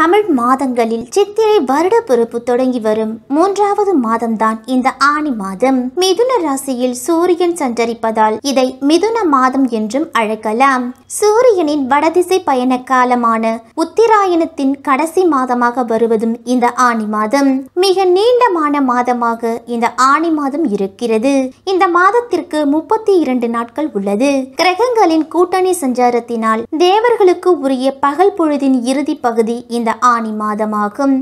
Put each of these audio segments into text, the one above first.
தமிழ் மாதங்களில் சித்திரை வருட பிறப்பு தொடங்கி வரும் மூன்றாவது மாதம்தான் இந்த ஆணி மாதம் மிதுன ராசியில் சூரியன் சஞ்சரிப்பதால் இதை மிதுன மாதம் என்றும் அழைக்கலாம் சூரியனின் வடதிசை பயண காலமான உத்திராயணத்தின் கடைசி மாதமாக வருவதும் இந்த ஆணி மாதம் மிக நீண்டமான மாதமாக இந்த ஆணி மாதம் இருக்கிறது இந்த மாதத்திற்கு முப்பத்தி இரண்டு நாட்கள் உள்ளது கிரகங்களின் கூட்டணி சஞ்சாரத்தினால் தேவர்களுக்கு உரிய பகல் பொழுதின் இறுதி பகுதி இந்த இந்த ஆணி மாதமாகும்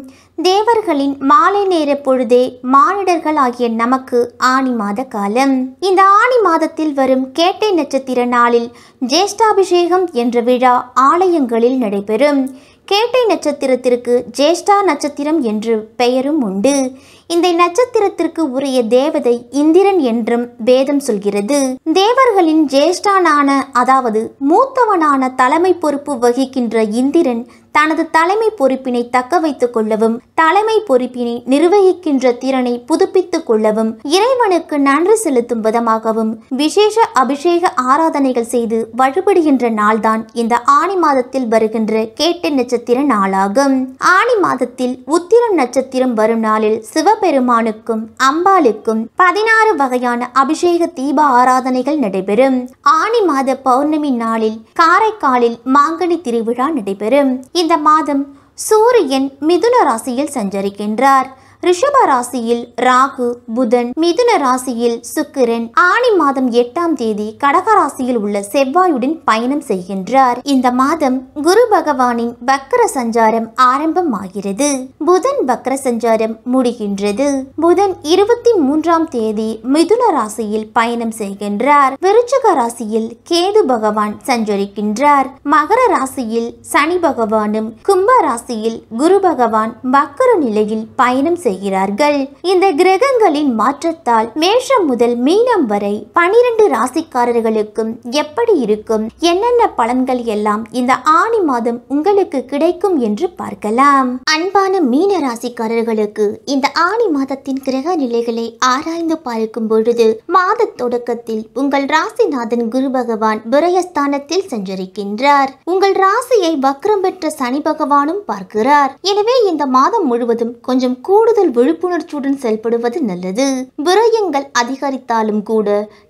தேவர்களின் மாலை நேர பொழுதே மானிடர்கள் ஆகிய நமக்கு ஆணி மாத காலம் இந்த ஆணி மாதத்தில் வரும் கேட்டை நட்சத்திர நாளில் ஜேஷ்டாபிஷேகம் என்ற விழா ஆலயங்களில் நடைபெறும் கேட்டை நட்சத்திரத்திற்கு ஜேஷ்டா நட்சத்திரம் என்று பெயரும் உண்டு இந்த நட்சத்திரத்திற்கு உரிய தேவதை இந்திரன் என்றும் வேதம் சொல்கிறது தேவர்களின் ஜேஷ்டானான அதாவது மூத்தவனான தலைமை பொறுப்பு வகிக்கின்ற இந்திரன் தனது தலைமை பொறுப்பினை தக்க வைத்துக் கொள்ளவும் தலைமை பொறுப்பினை நிர்வகிக்கின்ற திறனை புதுப்பித்துக் கொள்ளவும் இறைவனுக்கு நன்றி செலுத்தும் விதமாகவும் விசேஷ அபிஷேக ஆராதனைகள் செய்து வழிபடுகின்ற நாள்தான் இந்த ஆணி மாதத்தில் வருகின்ற கேட்ட நட்சத்திர நாளாகும் ஆணி மாதத்தில் உத்திரம் நட்சத்திரம் வரும் நாளில் சிவபெருமானுக்கும் அம்பாளுக்கும் பதினாறு வகையான அபிஷேக தீப ஆராதனைகள் நடைபெறும் ஆணி மாத பௌர்ணமி நாளில் காரைக்காலில் மாங்கனி திருவிழா நடைபெறும் இந்த மாதம் சூரியன் மிதுன ராசியில் சஞ்சரிக்கின்றார் ரிஷப ராசியில் ராகு புதன் மிதுன ராசியில் சுக்கிரன் ஆணி மாதம் எட்டாம் தேதி கடக ராசியில் உள்ள செவ்வாயுடன் பயணம் செய்கின்றார் இந்த மாதம் குரு பகவானின் பக்கர சஞ்சாரம் ஆரம்பமாகிறது புதன் பக்கர சஞ்சாரம் முடிகின்றது புதன் இருபத்தி மூன்றாம் தேதி மிதுன ராசியில் பயணம் செய்கின்றார் விருச்சக ராசியில் கேது பகவான் சஞ்சரிக்கின்றார் மகர ராசியில் சனி பகவானும் கும்ப ராசியில் குரு பகவான் பக்கர நிலையில் பயணம் செய்கிறார்கள் இந்த கிரகங்களின் மாற்றத்தால் மேஷம் முதல் மீனம் வரை பனிரெண்டு ராசிக்காரர்களுக்கும் எப்படி இருக்கும் என்னென்ன பலன்கள் எல்லாம் இந்த ஆணி மாதம் உங்களுக்கு கிடைக்கும் என்று பார்க்கலாம் அன்பான மீன ராசிக்காரர்களுக்கு இந்த ஆணி மாதத்தின் கிரக நிலைகளை ஆராய்ந்து பார்க்கும் பொழுது மாத தொடக்கத்தில் உங்கள் ராசிநாதன் குரு பகவான் விரயஸ்தானத்தில் சஞ்சரிக்கின்றார் உங்கள் ராசியை வக்ரம் பெற்ற சனி பகவானும் பார்க்கிறார் எனவே இந்த மாதம் முழுவதும் கொஞ்சம் கூடுதல் கூடுதல் விழிப்புணர்ச்சியுடன் செயல்படுவது நல்லது விரயங்கள் அதிகரித்தாலும் கூட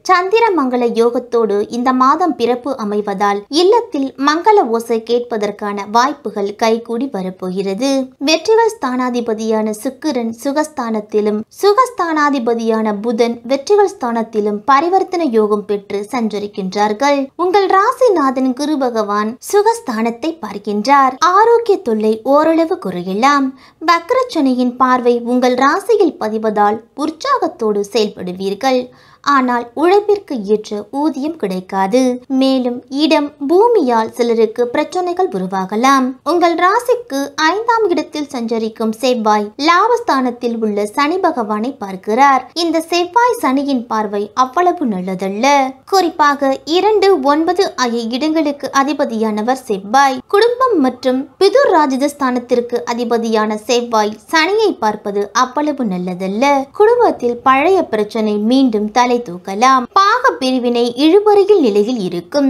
சந்திர மங்கள யோகத்தோடு இந்த மாதம் பிறப்பு அமைவதால் இல்லத்தில் மங்கள ஓசை கேட்பதற்கான வாய்ப்புகள் கைகூடி வரப்போகிறது வெற்றிவர் ஸ்தானாதிபதியான சுக்கிரன் சுகஸ்தானத்திலும் சுகஸ்தானாதிபதியான புதன் வெற்றிவர் ஸ்தானத்திலும் பரிவர்த்தன யோகம் பெற்று சஞ்சரிக்கின்றார்கள் உங்கள் ராசிநாதன் குரு பகவான் சுகஸ்தானத்தை பார்க்கின்றார் ஆரோக்கிய தொல்லை ஓரளவு குறையலாம் வக்ரச்சனையின் பார்வை உங்கள் ராசியில் பதிவதால் உற்சாகத்தோடு செயல்படுவீர்கள் ஆனால் உழைப்பிற்கு ஏற்ற ஊதியம் கிடைக்காது மேலும் இடம் பூமியால் சிலருக்கு பிரச்சனைகள் உருவாகலாம் உங்கள் ராசிக்கு ஐந்தாம் இடத்தில் சஞ்சரிக்கும் செவ்வாய் லாபஸ்தானத்தில் உள்ள சனி பகவானை பார்க்கிறார் இந்த செவ்வாய் சனியின் பார்வை அவ்வளவு நல்லதல்ல குறிப்பாக இரண்டு ஒன்பது ஆகிய இடங்களுக்கு அதிபதியானவர் செவ்வாய் குடும்பம் மற்றும் பிதுர் ராஜதஸ்தானத்திற்கு அதிபதியான செவ்வாய் சனியை பார்ப்பது அவ்வளவு நல்லதல்ல குடும்பத்தில் பழைய பிரச்சனை மீண்டும் தலை தூக்கலாம் பாக பிரிவினை இழுபறையில் நிலையில் இருக்கும்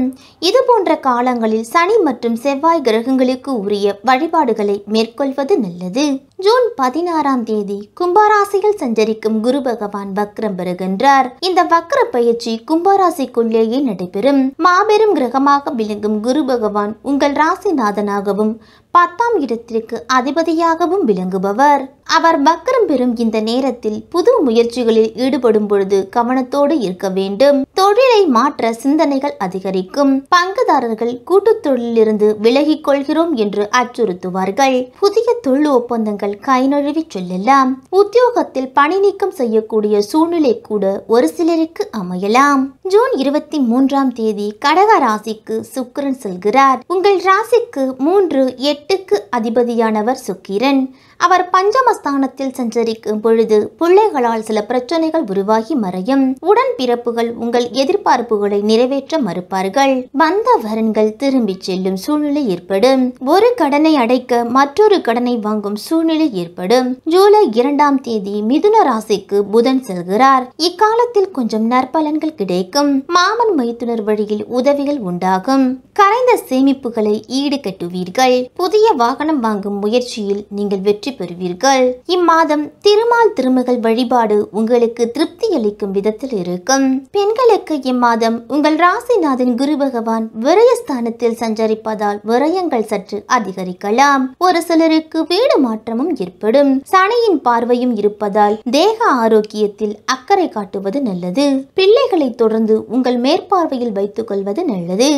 இது போன்ற காலங்களில் சனி மற்றும் செவ்வாய் கிரகங்களுக்கு உரிய வழிபாடுகளை மேற்கொள்வது நல்லது ஜூன் பதினாறாம் தேதி கும்பராசியில் சஞ்சரிக்கும் குரு பகவான் வக்ரம் பெறுகின்றார் இந்த வக்ர பயிற்சி கும்பராசிக்குள்ளேயே நடைபெறும் மாபெரும் கிரகமாக விளங்கும் குரு பகவான் உங்கள் ராசிநாதனாகவும் பத்தாம் இடத்திற்கு அதிபதியாகவும் விளங்குபவர் அவர் வக்கரம் பெறும் இந்த நேரத்தில் புது முயற்சிகளில் ஈடுபடும் பொழுது கவனத்தோடு இருக்க வேண்டும் தொழிலை மாற்ற சிந்தனைகள் அதிகரிக்கும் பங்குதாரர்கள் கூட்டு தொழிலிருந்து விலகிக் கொள்கிறோம் என்று அச்சுறுத்துவார்கள் புதிய தொழில் ஒப்பந்தங்கள் கைநழுவி சொல்லலாம் உத்தியோகத்தில் பணி நீக்கம் செய்யக்கூடிய சூழ்நிலை கூட ஒரு சிலருக்கு அமையலாம் ஜூன் இருபத்தி மூன்றாம் தேதி கடக ராசிக்கு சுக்கிரன் செல்கிறார் உங்கள் ராசிக்கு மூன்று எட்டுக்கு அதிபதியானவர் சுக்கிரன் அவர் பஞ்சமஸ்தானத்தில் சஞ்சரிக்கும் பொழுது பிள்ளைகளால் சில பிரச்சனைகள் உருவாகி மறையும் உடன் பிறப்புகள் உங்கள் எதிர்பார்ப்புகளை நிறைவேற்ற மறுப்பார்கள் வந்த வரன்கள் திரும்பி செல்லும் சூழ்நிலை ஏற்படும் ஒரு கடனை அடைக்க மற்றொரு கடனை வாங்கும் சூழ்நிலை ஏற்படும் ஜூலை இரண்டாம் தேதி மிதுன ராசிக்கு புதன் செல்கிறார் இக்காலத்தில் கொஞ்சம் நற்பலன்கள் கிடைக்கும் மாமன் மைத்துனர் வழியில் உதவிகள் உண்டாகும் கரைந்த சேமிப்புகளை ஈடு கட்டுவீர்கள் புதிய வாகனம் வாங்கும் முயற்சியில் நீங்கள் வெற்றி பெறுவீர்கள் இம்மாதம் திருமால் திருமகள் வழிபாடு உங்களுக்கு திருப்தி அளிக்கும் விதத்தில் இருக்கும் பெண்களுக்கு உங்களுக்கு இம்மாதம் உங்கள் ராசிநாதன் குரு பகவான் விரயஸ்தானத்தில் சஞ்சரிப்பதால் விரயங்கள் சற்று அதிகரிக்கலாம் ஒரு சிலருக்கு வீடு மாற்றமும் ஏற்படும் சனையின் பார்வையும் இருப்பதால் தேக ஆரோக்கியத்தில் அக்கறை காட்டுவது நல்லது பிள்ளைகளை தொடர்ந்து உங்கள் மேற்பார்வையில் வைத்துக் கொள்வது நல்லது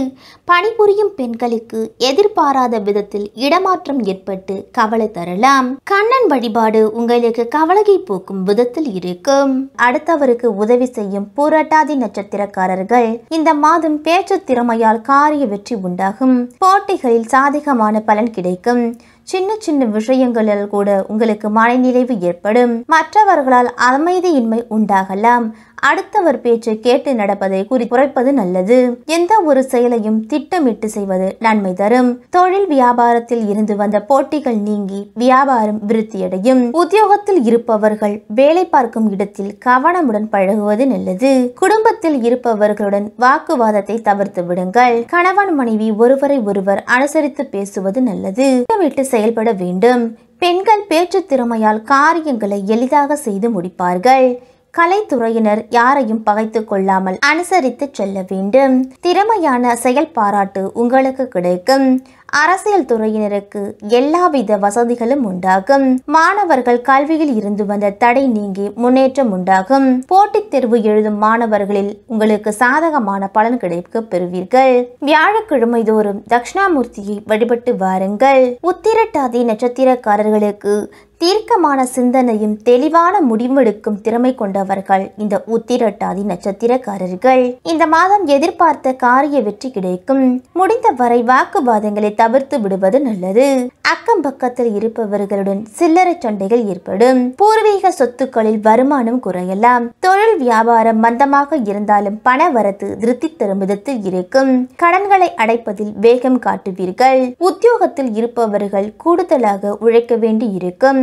பணிபுரியும் பெண்களுக்கு எதிர்பாராத விதத்தில் இடமாற்றம் ஏற்பட்டு கவலை தரலாம் கண்ணன் வழிபாடு உங்களுக்கு கவலையை போக்கும் விதத்தில் இருக்கும் அடுத்தவருக்கு உதவி செய்யும் போராட்டாதி நட்சத்திர நட்சத்திரக்காரர்கள் இந்த மாதம் பேச்சு திறமையால் காரிய வெற்றி உண்டாகும் போட்டிகளில் சாதகமான பலன் கிடைக்கும் சின்ன சின்ன விஷயங்களில் கூட உங்களுக்கு மனநிறைவு ஏற்படும் மற்றவர்களால் அமைதியின்மை உண்டாகலாம் அடுத்தவர் பேச்சை கேட்டு நடப்பதை குறி குறைப்பது நல்லது எந்த ஒரு செயலையும் திட்டமிட்டு செய்வது நன்மை தரும் தொழில் வியாபாரத்தில் இருந்து வந்த போட்டிகள் நீங்கி வியாபாரம் விருத்தியடையும் உத்தியோகத்தில் இருப்பவர்கள் வேலை பார்க்கும் இடத்தில் கவனமுடன் பழகுவது நல்லது குடும்பத்தில் இருப்பவர்களுடன் வாக்குவாதத்தை தவிர்த்து விடுங்கள் கணவன் மனைவி ஒருவரை ஒருவர் அனுசரித்து பேசுவது நல்லது திட்டமிட்டு செயல்பட வேண்டும் பெண்கள் பேச்சு திறமையால் காரியங்களை எளிதாக செய்து முடிப்பார்கள் கலைத்துறையினர் யாரையும் பகைத்து கொள்ளாமல் அனுசரித்து செல்ல வேண்டும் திறமையான செயல் பாராட்டு உங்களுக்கு கிடைக்கும் அரசியல் துறையினருக்கு எல்லாவித வசதிகளும் உண்டாகும் மாணவர்கள் கல்வியில் இருந்து வந்த தடை நீங்கி முன்னேற்றம் உண்டாகும் போட்டித் தேர்வு எழுதும் மாணவர்களில் உங்களுக்கு சாதகமான பலன் கிடைக்க பெறுவீர்கள் வியாழக்கிழமை தோறும் தட்சிணாமூர்த்தியை வழிபட்டு வாருங்கள் உத்திரட்டாதி நட்சத்திரக்காரர்களுக்கு தீர்க்கமான சிந்தனையும் தெளிவான முடிவெடுக்கும் திறமை கொண்டவர்கள் இந்த உத்திரட்டாதி நட்சத்திரக்காரர்கள் இந்த மாதம் எதிர்பார்த்த காரிய வெற்றி கிடைக்கும் முடிந்த வரை வாக்குவாதங்களை தவிர்த்து விடுவது நல்லது அக்கம் பக்கத்தில் இருப்பவர்களுடன் சில்லறை சண்டைகள் ஏற்படும் பூர்வீக சொத்துக்களில் வருமானம் குறையலாம் தொழில் வியாபாரம் மந்தமாக இருந்தாலும் பண வரத்து திருப்தி தரும் விதத்தில் இருக்கும் கடன்களை அடைப்பதில் வேகம் காட்டுவீர்கள் உத்தியோகத்தில் இருப்பவர்கள் கூடுதலாக உழைக்க வேண்டி இருக்கும்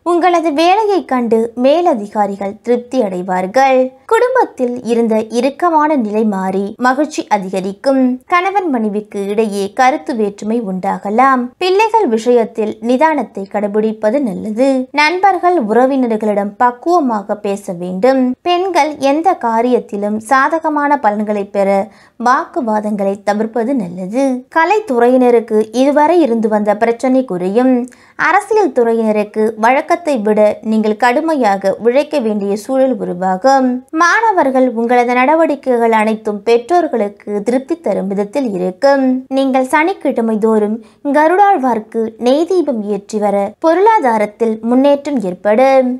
உங்களது வேலையை கண்டு மேலதிகாரிகள் திருப்தி அடைவார்கள் குடும்பத்தில் இருந்த இறுக்கமான நிலை மாறி மகிழ்ச்சி அதிகரிக்கும் கணவன் மனைவிக்கு இடையே கருத்து வேற்றுமை உண்டாகலாம் பிள்ளைகள் விஷயத்தில் நிதானத்தை கடைபிடிப்பது நல்லது நண்பர்கள் உறவினர்களிடம் பக்குவமாக பேச வேண்டும் பெண்கள் எந்த காரியத்திலும் சாதகமான பலன்களை பெற வாக்குவாதங்களை தவிர்ப்பது நல்லது கலைத்துறையினருக்கு இதுவரை இருந்து வந்த பிரச்சனை குறையும் அரசியல் துறையினருக்கு வழக்கு வழக்கத்தை விட நீங்கள் கடுமையாக உழைக்க வேண்டிய சூழல் உருவாகும் மாணவர்கள் உங்களது நடவடிக்கைகள் அனைத்தும் பெற்றோர்களுக்கு திருப்தி தரும் விதத்தில் இருக்கும் நீங்கள் சனிக்கிழமை தோறும் கருடாழ்வார்க்கு நெய் தீபம் ஏற்றி வர பொருளாதாரத்தில் முன்னேற்றம் ஏற்படும்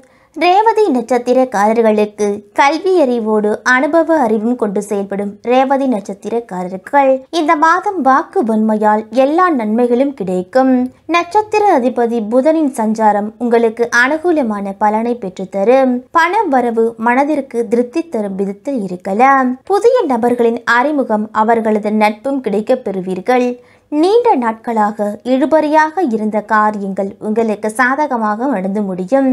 ரேவதி நட்சத்திரக்காரர்களுக்கு கல்வி அறிவோடு அனுபவ அறிவும் கொண்டு செயல்படும் ரேவதி நட்சத்திரக்காரர்கள் இந்த மாதம் வாக்கு வன்மையால் எல்லா நன்மைகளும் கிடைக்கும் நட்சத்திர அதிபதி புதனின் சஞ்சாரம் உங்களுக்கு அனுகூலமான பலனை பெற்றுத்தரும் பண வரவு மனதிற்கு திருப்தி தரும் விதத்தில் இருக்கலாம் புதிய நபர்களின் அறிமுகம் அவர்களது நட்பும் கிடைக்கப் பெறுவீர்கள் நீண்ட நாட்களாக இழுபறியாக இருந்த காரியங்கள் உங்களுக்கு சாதகமாக நடந்து முடியும்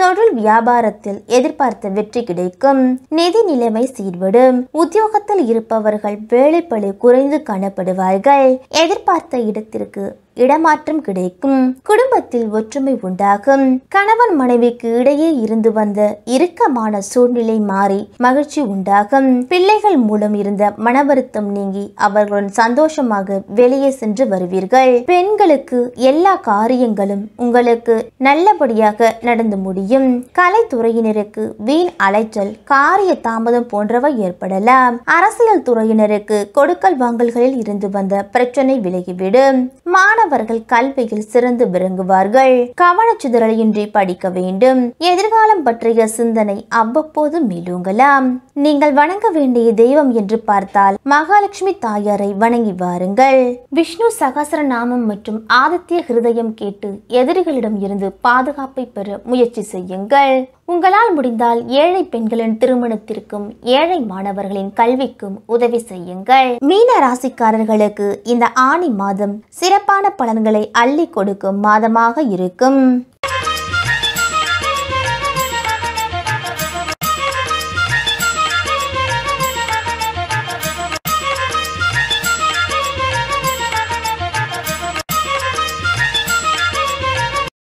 தொழில் வியாபாரத்தில் எதிர்பார்த்த வெற்றி கிடைக்கும் நிதி நிலைமை சீர்படும் உத்தியோகத்தில் இருப்பவர்கள் வேலைப்பளி குறைந்து காணப்படுவார்கள் எதிர்பார்த்த இடத்திற்கு இடமாற்றம் கிடைக்கும் குடும்பத்தில் ஒற்றுமை உண்டாகும் கணவன் மனைவிக்கு இடையே இருந்து வந்த இறுக்கமான சூழ்நிலை மாறி மகிழ்ச்சி உண்டாகும் பிள்ளைகள் மூலம் இருந்த மன வருத்தம் நீங்கி அவர்களுடன் சந்தோஷமாக வெளியே சென்று வருவீர்கள் பெண்களுக்கு எல்லா காரியங்களும் உங்களுக்கு நல்லபடியாக நடந்து முடியும் கலைத்துறையினருக்கு வீண் அலைச்சல் காரிய தாமதம் போன்றவை ஏற்படலாம் அரசியல் துறையினருக்கு கொடுக்கல் வாங்கல்களில் இருந்து வந்த பிரச்சனை விலகிவிடும் மாணவ மாணவர்கள் கல்வியில் சிறந்து கவன கவனச்சிதறலின்றி படிக்க வேண்டும் எதிர்காலம் பற்றிய சிந்தனை அவ்வப்போது மீளுங்கலாம் நீங்கள் வணங்க வேண்டிய தெய்வம் என்று பார்த்தால் மகாலட்சுமி தாயாரை வணங்கி வாருங்கள் விஷ்ணு சகசர நாமம் மற்றும் ஆதித்ய ஹிருதயம் கேட்டு எதிரிகளிடம் இருந்து பாதுகாப்பை பெற முயற்சி செய்யுங்கள் உங்களால் முடிந்தால் ஏழை பெண்களின் திருமணத்திற்கும் ஏழை மாணவர்களின் கல்விக்கும் உதவி செய்யுங்கள் மீன ராசிக்காரர்களுக்கு இந்த ஆணி மாதம் சிறப்பான பலன்களை அள்ளி கொடுக்கும் மாதமாக இருக்கும்